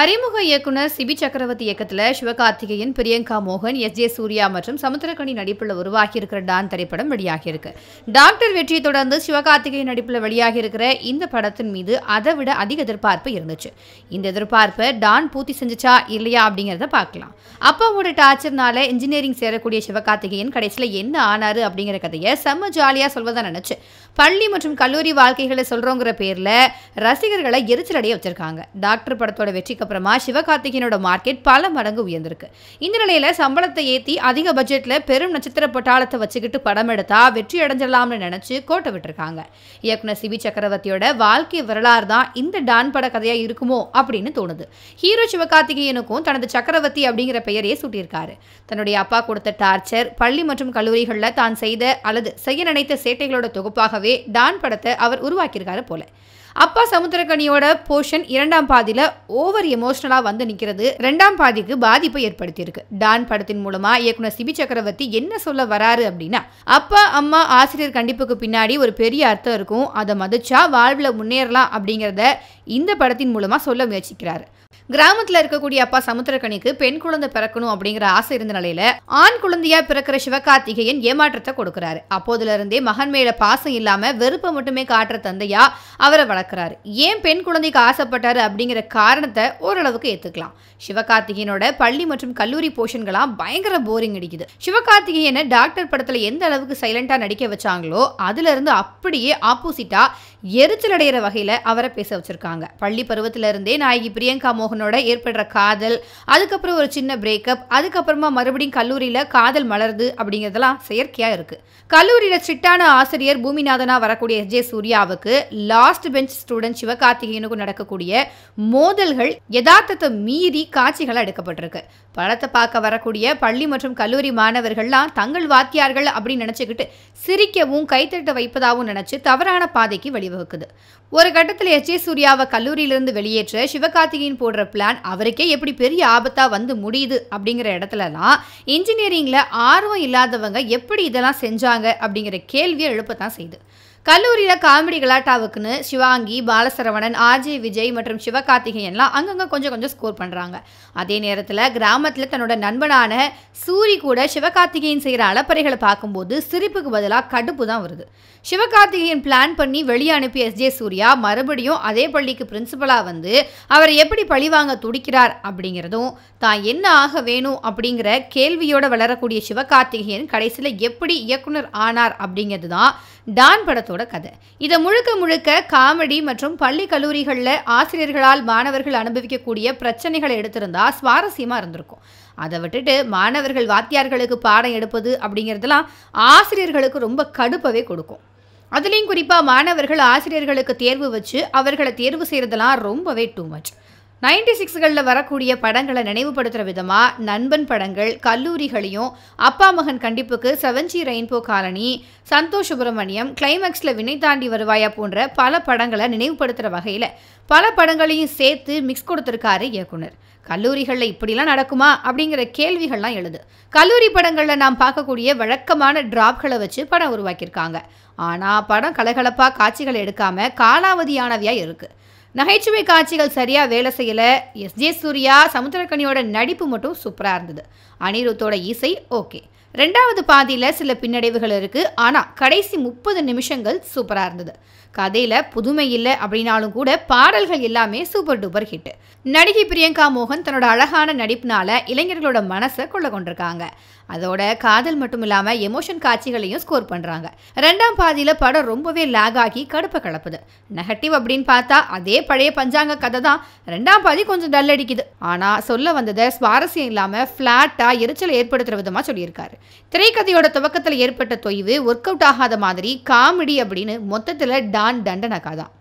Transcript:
அறிமுக இயக்குனர் சிபி சக்கரவர்த்தி இயக்கத்தில் சிவகார்த்திகேயன் பிரியங்கா மோகன் எஸ் ஜே சூர்யா மற்றும் சமுத்திரக்கணி நடிப்பில் உருவாகியிருக்கிற டான் திரைப்படம் வெளியாகியிருக்கு டாக்டர் வெற்றியை தொடர்ந்து சிவகார்த்திகேயன் நடிப்பில் வெளியாகியிருக்கிற இந்த படத்தின் மீது அதை விட அதிக எதிர்பார்ப்பு இருந்துச்சு இந்த எதிர்பார்ப்பை டான் பூர்த்தி செஞ்சுச்சா இல்லையா அப்படிங்கிறத பார்க்கலாம் அப்பாவோட டார்ச்சர்னால இன்ஜினியரிங் சேரக்கூடிய சிவகார்த்திகேயன் கடைசியில் என்ன ஆனாரு அப்படிங்கிற கதையை செம்ம ஜாலியாக சொல்வதை நினச்சி பள்ளி மற்றும் கல்லூரி வாழ்க்கைகளை சொல்கிறோங்கிற பேரில் ரசிகர்களை எரிச்சலடைய வச்சிருக்காங்க டாக்டர் படத்தோட வெற்றி அப்புறமா சிவகார்த்திகேயனோட மார்க்கெட் பல மடங்கு உயர்ந்திருக்கு இந்த நிலையில் சம்பளத்தை ஏற்றி அதிக பட்ஜெட்டில் பெரும் நட்சத்திர பட்டாளத்தை வச்சுக்கிட்டு படம் எடுத்தா வெற்றி அடைஞ்சிடலாம்னு நினச்சி கோட்டை விட்டுருக்காங்க இயக்குனர் சிவி சக்கரவர்த்தியோட வாழ்க்கை வரலாறு தான் இந்த டான் பட கதையா இருக்குமோ அப்படின்னு தோணுது ஹீரோ சிவகார்த்திகேயனுக்கும் தனது சக்கரவர்த்தி அப்படிங்கிற பெயரையே சூட்டியிருக்காரு தன்னுடைய அப்பா கொடுத்த டார்ச்சர் பள்ளி மற்றும் கல்லூரிகளில் தான் செய்த அல்லது செய்ய நினைத்த சேட்டைகளோட தொகுப்பாகவே டான் படத்தை அவர் உருவாக்கியிருக்காரு போல அப்பா சமுத்திரக்கனியோட போர்ஷன் இரண்டாம் பாதியில் ஓவர் எமோஷனலாக வந்து நிற்கிறது ரெண்டாம் பாதிக்கு பாதிப்பை ஏற்படுத்தியிருக்கு டான் படத்தின் மூலமாக இயக்குனர் சிபி சக்கரவர்த்தி என்ன சொல்ல வராரு அப்படின்னா அப்பா அம்மா ஆசிரியர் கண்டிப்புக்கு பின்னாடி ஒரு பெரிய அர்த்தம் இருக்கும் அதை மதிச்சா வாழ்வில் முன்னேறலாம் அப்படிங்கிறத இந்த படத்தின் மூலமாக சொல்ல முயற்சிக்கிறாரு கிராமத்துல இருக்கக்கூடிய அப்பா சமுத்திரக்கணிக்கு பெண் குழந்தை பிறக்கணும் அப்படிங்கிற ஆசை இருந்த நிலையில ஆண் குழந்தையா பிறக்கிற சிவகார்த்திகேயன் ஏமாற்றத்தை கொடுக்கிறாரு அப்போதுல இருந்தே மகன் மேல பாசம் இல்லாம வெறுப்பை மட்டுமே காட்டுற தந்தையா அவரை வளர்க்கிறாரு ஏன் பெண் குழந்தைக்கு ஆசைப்பட்டாரு அப்படிங்கிற காரணத்தை ஓரளவுக்கு ஏத்துக்கலாம் சிவகார்த்திகேயனோட பள்ளி மற்றும் கல்லூரி போஷன்களாம் பயங்கர போரிங் அடிக்குது சிவகார்த்திகேயனை டாக்டர் படத்துல எந்த அளவுக்கு சைலண்டா நடிக்க வச்சாங்களோ அதுல இருந்து அப்படியே ஆப்போசிட்டா எரிச்சல் அடைகிற வகையில் அவரை பேச வச்சுருக்காங்க பள்ளி பருவத்திலேருந்தே நாயகி பிரியங்கா மோகனோட ஏற்படுற காதல் அதுக்கப்புறம் ஒரு சின்ன பிரேக்கப் அதுக்கப்புறமா மறுபடியும் கல்லூரியில் காதல் மலருது அப்படிங்கிறதெல்லாம் செயற்கையாக இருக்குது கல்லூரியில் ஸ்ட்ரிக்டான ஆசிரியர் பூமிநாதனாக வரக்கூடிய எஸ் ஜே சூர்யாவுக்கு லாஸ்ட் பெஞ்ச் ஸ்டூடெண்ட் சிவகார்த்திகேயனுக்கும் நடக்கக்கூடிய மோதல்கள் யதார்த்தத்தை மீறி காட்சிகள் எடுக்கப்பட்டிருக்கு படத்தை பார்க்க வரக்கூடிய பள்ளி மற்றும் கல்லூரி மாணவர்கள்லாம் தங்கள் வாத்தியார்கள் அப்படின்னு நினச்சிக்கிட்டு சிரிக்கவும் கைத்தட்ட வைப்பதாகவும் நினச்சி தவறான பாதைக்கு வெளி வகுக்குது ஒரு கட்டத்தில் எச் ஏ சூர்யாவை கல்லூரியிலிருந்து வெளியேற்ற சிவகார்த்திகேயன் போடுற பிளான் அவருக்கே எப்படி பெரிய ஆபத்தாக வந்து முடியுது அப்படிங்கிற இடத்துலலாம் இன்ஜினியரிங்கில் ஆர்வம் இல்லாதவங்க எப்படி இதெல்லாம் செஞ்சாங்க அப்படிங்கிற கேள்வியை எழுப்பத்தான் செய்யுது கல்லூரியில் காமெடி கலாட்டாவுக்குன்னு சிவாங்கி பாலசரவணன் ஆர்ஜே விஜய் மற்றும் சிவகார்த்திகேயன்லாம் அங்கங்கே கொஞ்சம் கொஞ்சம் ஸ்கோர் பண்ணுறாங்க அதே நேரத்தில் கிராமத்தில் தன்னோட நண்பனான சூரி கூட சிவகார்த்திகேயன் செய்கிற அலப்பறைகளை பார்க்கும்போது சிரிப்புக்கு பதிலாக கடுப்பு தான் வருது சிவகார்த்திகேயன் பிளான் பண்ணி வெளியே அனுப்பி எஸ்ஜே சூர்யா மறுபடியும் அதே பள்ளிக்கு பிரின்சிபலாக வந்து அவரை எப்படி பழிவாங்க துடிக்கிறார் அப்படிங்கிறதும் தான் என்ன ஆக வேணும் அப்படிங்கிற கேள்வியோடு வளரக்கூடிய சிவகார்த்திகேயன் கடைசியில் எப்படி இயக்குனர் ஆனார் அப்படிங்கிறது தான் டான் படத்தோட படத்தோட கதை இதை முழுக்க முழுக்க காமெடி மற்றும் பள்ளி கல்லூரிகளில் ஆசிரியர்களால் மாணவர்கள் அனுபவிக்கக்கூடிய பிரச்சனைகளை எடுத்திருந்தா சுவாரஸ்யமாக இருந்திருக்கும் அதை விட்டுட்டு மாணவர்கள் வாத்தியார்களுக்கு பாடம் எடுப்பது அப்படிங்கிறதுலாம் ஆசிரியர்களுக்கு ரொம்ப கடுப்பவே கொடுக்கும் அதுலேயும் குறிப்பாக மாணவர்கள் ஆசிரியர்களுக்கு தேர்வு வச்சு அவர்களை தேர்வு செய்கிறதுலாம் ரொம்பவே டூ மச் நைன்டி சிக்ஸ்களில் வரக்கூடிய படங்களை நினைவுபடுத்துகிற விதமாக நண்பன் படங்கள் கல்லூரிகளையும் அப்பா மகன் கண்டிப்புக்கு seven G rainbow colony Santhosh Subramaniam கிளைமேக்ஸில் வினை தாண்டி வருவாயா போன்ற பல படங்களை நினைவுபடுத்துகிற வகையில் பல படங்களையும் சேர்த்து மிக்ஸ் கொடுத்துருக்காரு இயக்குனர் கல்லூரிகளில் இப்படிலாம் நடக்குமா அப்படிங்கிற கேள்விகள்லாம் எழுது கல்லூரி படங்களில் நாம் பார்க்கக்கூடிய வழக்கமான டிராப்களை வச்சு படம் உருவாக்கியிருக்காங்க ஆனால் படம் கலகலப்பாக காட்சிகள் எடுக்காமல் காலாவதியானவையாக இருக்குது நகைச்சுவை காட்சிகள் சரியாக வேலை செய்யலை எஸ் ஜே சூர்யா சமுத்திரக்கனியோட நடிப்பு மட்டும் சூப்பராக இருந்தது அனிருத்தோட இசை ஓகே ரெண்டாவது பாதியில் சில பின்னடைவுகள் இருக்குது ஆனால் கடைசி முப்பது நிமிஷங்கள் சூப்பராக இருந்தது கதையில் புதுமை இல்லை அப்படின்னாலும் கூட பாடல்கள் எல்லாமே சூப்பர் டூப்பர் ஹிட் நடிகை பிரியங்கா மோகன் தன்னோட அழகான நடிப்புனால் இளைஞர்களோட மனசை கொள்ள கொண்டிருக்காங்க அதோட காதல் மட்டும் இல்லாமல் எமோஷன் காட்சிகளையும் ஸ்கோர் பண்ணுறாங்க ரெண்டாம் பாதியில் படம் ரொம்பவே லேக் ஆகி கடுப்பை கலப்புது நெகட்டிவ் அப்படின்னு பார்த்தா அதே பழைய பஞ்சாங்க கதை தான் ரெண்டாம் பாதி கொஞ்சம் டல் அடிக்குது ஆனால் சொல்ல வந்ததை சுவாரஸ்யம் இல்லாமல் ஃப்ளாட்டாக எரிச்சலை ஏற்படுத்துகிற விதமாக சொல்லியிருக்காரு திரைக்கதையோட துவக்கத்தில் ஏற்பட்ட தொய்வு ஒர்க் அவுட் ஆகாத மாதிரி காமெடி அப்படின்னு மொத்தத்தில் டான் தண்டனக்கா தான்